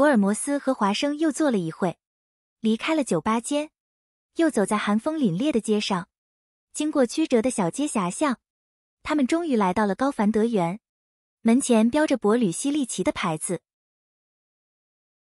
福尔摩斯和华生又坐了一会，离开了酒吧间，又走在寒风凛冽的街上，经过曲折的小街狭巷，他们终于来到了高凡德园，门前标着伯吕希利奇的牌子。